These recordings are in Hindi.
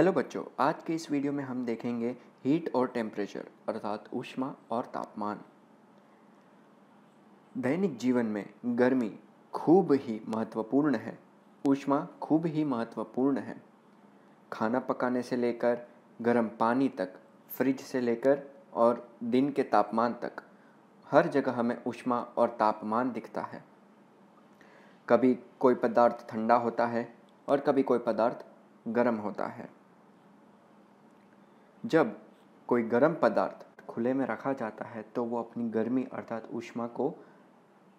हेलो बच्चों आज के इस वीडियो में हम देखेंगे हीट और टेम्परेचर अर्थात ऊष्मा और तापमान दैनिक जीवन में गर्मी खूब ही महत्वपूर्ण है ऊष्मा खूब ही महत्वपूर्ण है खाना पकाने से लेकर गर्म पानी तक फ्रिज से लेकर और दिन के तापमान तक हर जगह हमें ऊष्मा और तापमान दिखता है कभी कोई पदार्थ ठंडा होता है और कभी कोई पदार्थ गर्म होता है जब कोई गर्म पदार्थ खुले में रखा जाता है तो वो अपनी गर्मी अर्थात ऊष्मा को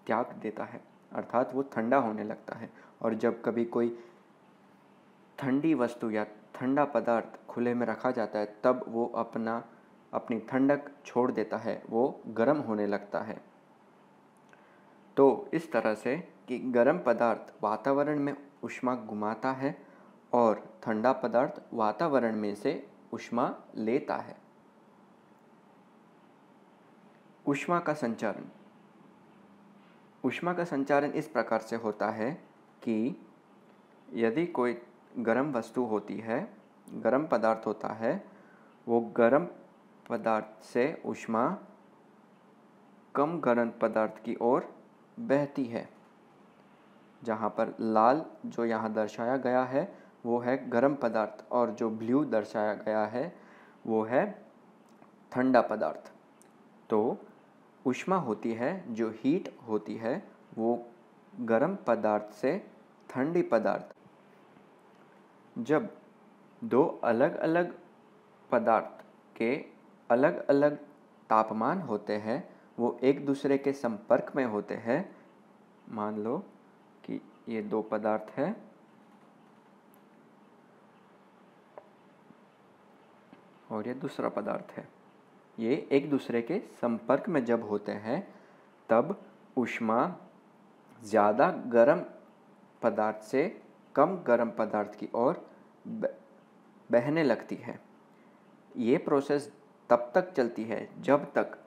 त्याग देता है अर्थात वो ठंडा होने लगता है और जब कभी कोई ठंडी वस्तु या ठंडा पदार्थ खुले में रखा जाता है तब वो अपना अपनी ठंडक छोड़ देता है वो गर्म होने लगता है तो इस तरह से कि गर्म पदार्थ वातावरण में उष्मा घुमाता है और ठंडा पदार्थ वातावरण में से उष्मा लेता है उष्मा का संचारण उष्मा का संचारण इस प्रकार से होता है कि यदि कोई गर्म वस्तु होती है गर्म पदार्थ होता है वो गर्म पदार्थ से उष्मा कम गर्म पदार्थ की ओर बहती है जहाँ पर लाल जो यहाँ दर्शाया गया है वो है गर्म पदार्थ और जो ब्लू दर्शाया गया है वो है ठंडा पदार्थ तो उष्मा होती है जो हीट होती है वो गर्म पदार्थ से ठंडी पदार्थ जब दो अलग अलग पदार्थ के अलग अलग तापमान होते हैं वो एक दूसरे के संपर्क में होते हैं मान लो कि ये दो पदार्थ हैं और ये दूसरा पदार्थ है ये एक दूसरे के संपर्क में जब होते हैं तब उष्मा ज़्यादा गर्म पदार्थ से कम गर्म पदार्थ की ओर बहने लगती है ये प्रोसेस तब तक चलती है जब तक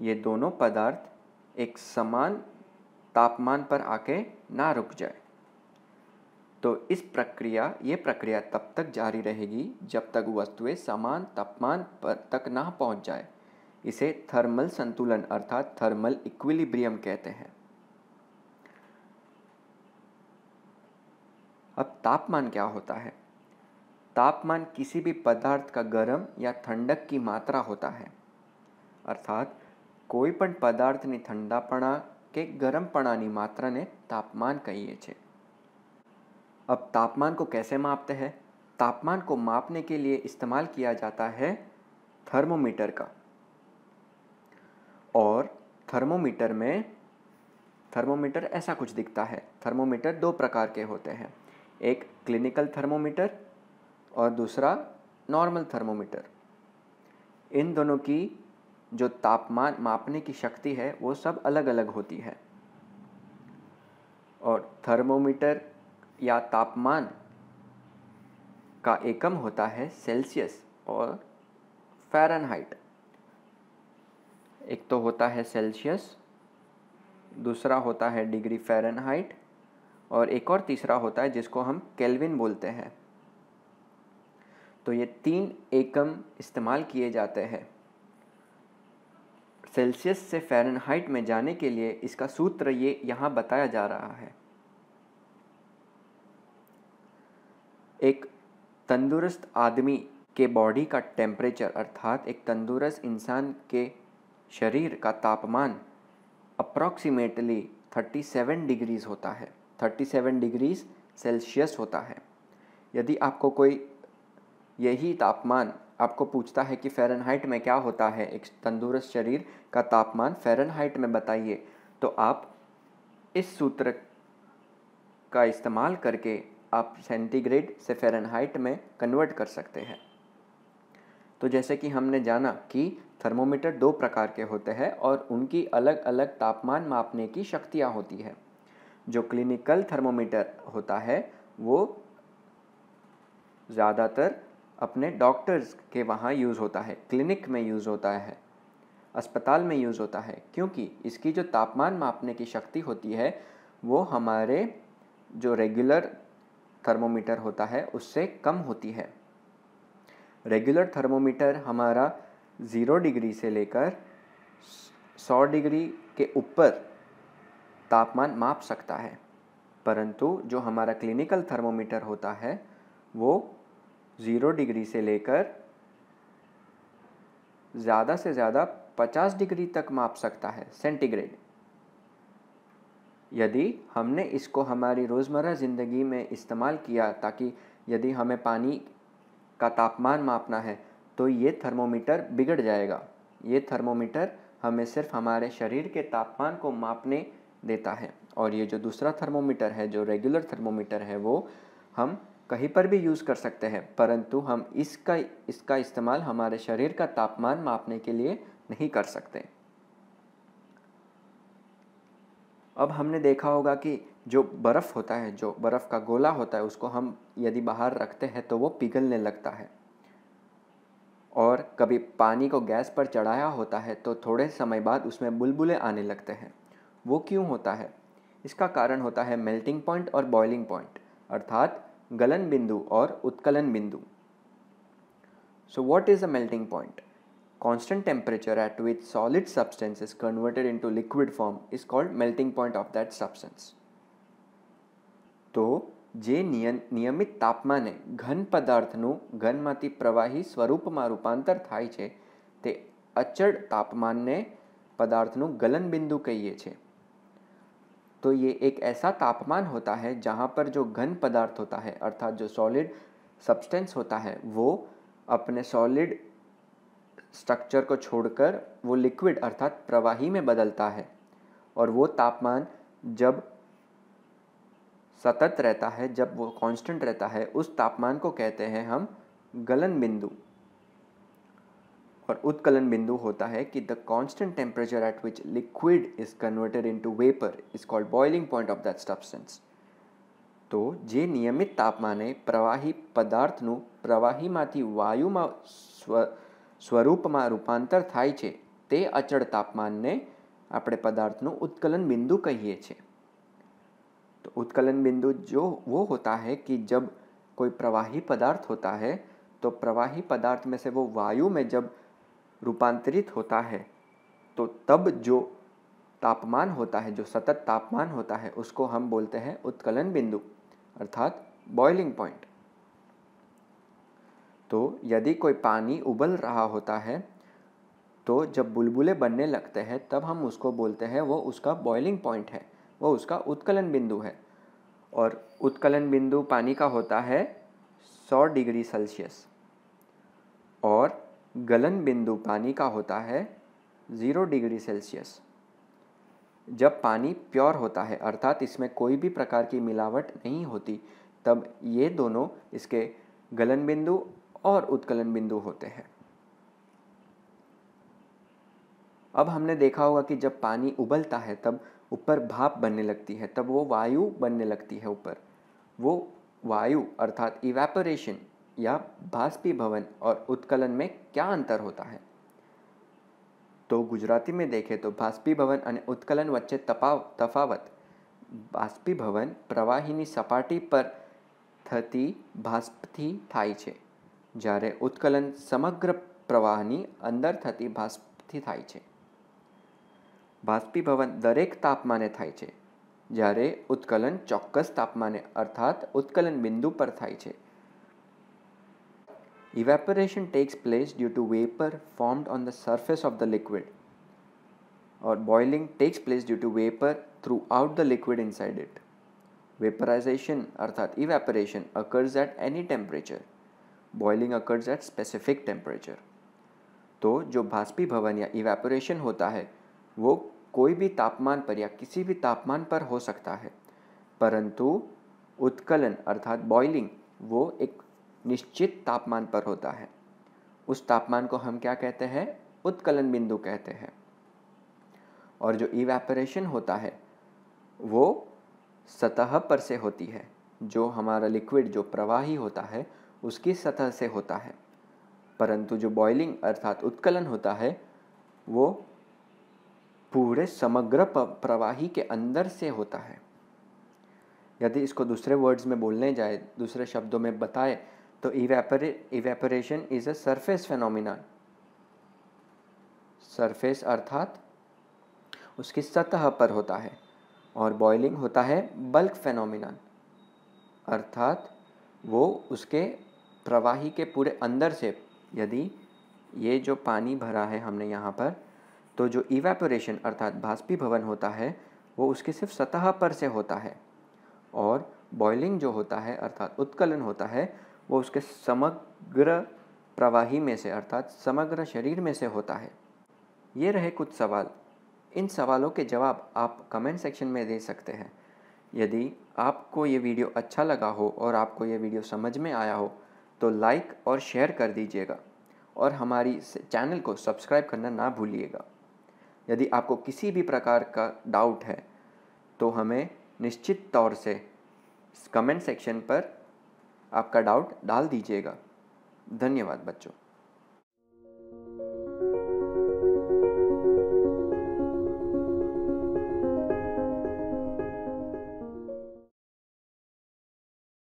ये दोनों पदार्थ एक समान तापमान पर आके ना रुक जाए तो इस प्रक्रिया ये प्रक्रिया तब तक जारी रहेगी जब तक वस्तुएं समान तापमान पर तक ना पहुंच जाए इसे थर्मल संतुलन अर्थात थर्मल इक्विलिब्रियम कहते हैं अब तापमान क्या होता है तापमान किसी भी पदार्थ का गर्म या ठंडक की मात्रा होता है अर्थात कोईपण ने ठंडापणा के ઠંડાપણા કે मात्रा ने तापमान कही है अब तापमान को कैसे मापते हैं तापमान को मापने के लिए इस्तेमाल किया जाता है थर्मोमीटर का और थर्मोमीटर में थर्मोमीटर ऐसा कुछ दिखता है थर्मोमीटर दो प्रकार के होते हैं एक क्लिनिकल थर्मोमीटर और दूसरा नॉर्मल थर्मोमीटर इन दोनों की जो तापमान मापने की शक्ति है वो सब अलग अलग होती है और थर्मोमीटर या तापमान का एकम होता है सेल्सियस और फ़ारेनहाइट एक तो होता है सेल्सियस दूसरा होता है डिग्री फ़ारेनहाइट और एक और तीसरा होता है जिसको हम केल्विन बोलते हैं तो ये तीन एकम इस्तेमाल किए जाते हैं सेल्सियस से फ़ारेनहाइट में जाने के लिए इसका सूत्र ये यहाँ बताया जा रहा है एक तंदुरुस्त आदमी के बॉडी का टेम्परेचर अर्थात एक तंदुरुस्त इंसान के शरीर का तापमान अप्रॉक्सीमेटली 37 डिग्रीज होता है 37 डिग्रीज सेल्सियस होता है यदि आपको कोई यही तापमान आपको पूछता है कि फ़ारेनहाइट में क्या होता है एक तंदुरुस्त शरीर का तापमान फ़ारेनहाइट में बताइए तो आप इस सूत्र का इस्तेमाल करके आप सेंटीग्रेड से फेरनहाइट में कन्वर्ट कर सकते हैं तो जैसे कि हमने जाना कि थर्मोमीटर दो प्रकार के होते हैं और उनकी अलग अलग तापमान मापने की शक्तियाँ होती है जो क्लिनिकल थर्मोमीटर होता है वो ज़्यादातर अपने डॉक्टर्स के वहाँ यूज़ होता है क्लिनिक में यूज़ होता है अस्पताल में यूज़ होता है क्योंकि इसकी जो तापमान मापने की शक्ति होती है वो हमारे जो रेगुलर थर्मोमीटर होता है उससे कम होती है रेगुलर थर्मोमीटर हमारा ज़ीरो डिग्री से लेकर सौ डिग्री के ऊपर तापमान माप सकता है परंतु जो हमारा क्लिनिकल थर्मोमीटर होता है वो ज़ीरो डिग्री से लेकर ज़्यादा से ज़्यादा पचास डिग्री तक माप सकता है सेंटीग्रेड यदि हमने इसको हमारी रोज़मर्रा ज़िंदगी में इस्तेमाल किया ताकि यदि हमें पानी का तापमान मापना है तो ये थर्मोमीटर बिगड़ जाएगा ये थर्मोमीटर हमें सिर्फ हमारे शरीर के तापमान को मापने देता है और ये जो दूसरा थर्मोमीटर है जो रेगुलर थर्मोमीटर है वो हम कहीं पर भी यूज़ कर सकते हैं परंतु हम इसका इसका इस्तेमाल हमारे शरीर का तापमान मापने के लिए नहीं कर सकते अब हमने देखा होगा कि जो बर्फ़ होता है जो बर्फ़ का गोला होता है उसको हम यदि बाहर रखते हैं तो वो पिघलने लगता है और कभी पानी को गैस पर चढ़ाया होता है तो थोड़े समय बाद उसमें बुलबुले आने लगते हैं वो क्यों होता है इसका कारण होता है मेल्टिंग पॉइंट और बॉइलिंग पॉइंट अर्थात गलन बिंदु और उत्कलन बिंदु so what is a melting point constant temperature at which solid substance is converted into liquid form is called melting point of that substance. तो जे नियमित तापमाने घन पदार्थनु घन माती प्रवाही स्वरूप में रूपांतर थाई छे ते अचड़ तापमान ने पदार्थनु गलन बिंदु कहिए छे तो ये एक ऐसा तापमान होता है जहाँ पर जो घन पदार्थ होता है अर्थात जो सॉलिड सब्सटेंस होता है वो अपने सॉलिड स्ट्रक्चर को छोड़कर वो लिक्विड अर्थात प्रवाही में बदलता है और वो तापमान जब सतत रहता है जब वो कांस्टेंट रहता है उस तापमान को कहते हैं हम गलन बिंदु और उत्कलन बिंदु होता है कि the constant temperature at which liquid is converted into vapour is called boiling point of that substance तो जे नियमित તાપમાને प्रवाही पदार्थ પ્રવાહીમાંથી વાયુમાં स्व स्वरूप में रूपांतरण થાય છે તે અચળ તાપમાનને આપણે પદાર્થનું ઉત્કલન બિંદુ કહીએ છે તો ઉત્કલન બિંદુ જો વો હોતા હૈ કી જબ કોઈ પ્રવાહી પદાર્થ હોતા હૈ તો પ્રવાહી પદાર્થ મેં સે વો વાયુ મેં જબ રૂપાંતરિત હોતા હૈ તો તબ જો તાપમાન હોતા હૈ જો સતત તાપમાન હોતા હૈ ઉસકો હમ બોલતે હૈ ઉત્કલન બિંદુ અર્થાત બોઇલિંગ પોઈન્ટ तो यदि कोई पानी उबल रहा होता है तो जब बुलबुले बनने लगते हैं तब हम उसको बोलते हैं वो उसका बॉइलिंग पॉइंट है वो उसका उत्कलन बिंदु है और उत्कलन बिंदु पानी का होता है 100 डिग्री सेल्सियस और गलन बिंदु पानी का होता है ज़ीरो डिग्री सेल्सियस जब पानी प्योर होता है अर्थात इसमें कोई भी प्रकार की मिलावट नहीं होती तब ये दोनों इसके गलन बिंदु और उत्कलन बिंदु होते हैं अब हमने देखा होगा कि जब पानी उबलता है तब ऊपर भाप बनने लगती है तब वो वायु बनने लगती है ऊपर वो वायु अर्थात इवेपोरेशन या भवन और उत्कलन में क्या अंतर होता है તો ગુજરાતીમાં દેખે તો બાષ્પીભવન અને ઉત્કલન વચ્ચે તપાવ તફાવત બાષ્પીભવન प्रवाहिनी सपाटी पर थती બાષ્પથી थाई છે જ્યારે ઉત્કલન સમગ્ર પ્રવાહની અંદર થતી બાષ્પથી થાય છે બાષ્પીભવન દરેક તાપમાને થાય છે જ્યારે ઉત્કલન ચોક્કસ તાપમાને અર્થાત ઉત્કલન બિંદુ પર થાય છે Evaporation takes place due to vapor formed on the surface of the liquid or boiling takes place due to vapor throughout the liquid inside it. Vaporization अर्थात evaporation occurs at any temperature. Boiling occurs at specific temperature तो जो भवन या इवेपोरेशन होता है वो कोई भी तापमान पर या किसी भी तापमान पर हो सकता है परंतु उत्कलन अर्थात बॉइलिंग वो एक निश्चित तापमान पर होता है उस तापमान को हम क्या कहते हैं उत्कलन बिंदु कहते हैं और जो इवेपोरेशन होता है वो सतह पर से होती है जो हमारा लिक्विड जो प्रवाही होता है उसकी सतह से होता है परंतु जो बॉइलिंग अर्थात उत्कलन होता है वो पूरे समग्र प्रवाही के अंदर से होता है यदि इसको दूसरे वर्ड्स में बोलने जाए दूसरे शब्दों में बताए तो इवेपरे evaporation is a surface phenomena surface अर्थात उसकी सतह पर होता है और बॉइलिंग होता है बल्क फेनोमिना अर्थात वो उसके प्रवाही के पूरे अंदर से यदि ये जो पानी भरा है हमने यहाँ पर तो जो इवेपोरेशन अर्थात भवन होता है वो उसकी सिर्फ सतह पर से होता है और बॉयलिंग जो होता है अर्थात उत्कलन होता है वो उसके समग्र प्रवाही में से अर्थात समग्र शरीर में से होता है ये रहे कुछ सवाल इन सवालों के जवाब आप कमेंट सेक्शन में दे सकते हैं यदि आपको ये वीडियो अच्छा लगा हो और आपको ये वीडियो समझ में आया हो तो लाइक और शेयर कर दीजिएगा और हमारी चैनल को सब्सक्राइब करना ना भूलिएगा यदि आपको किसी भी प्रकार का डाउट है तो हमें निश्चित तौर से कमेंट सेक्शन पर आपका डाउट डाल दीजिएगा धन्यवाद बच्चों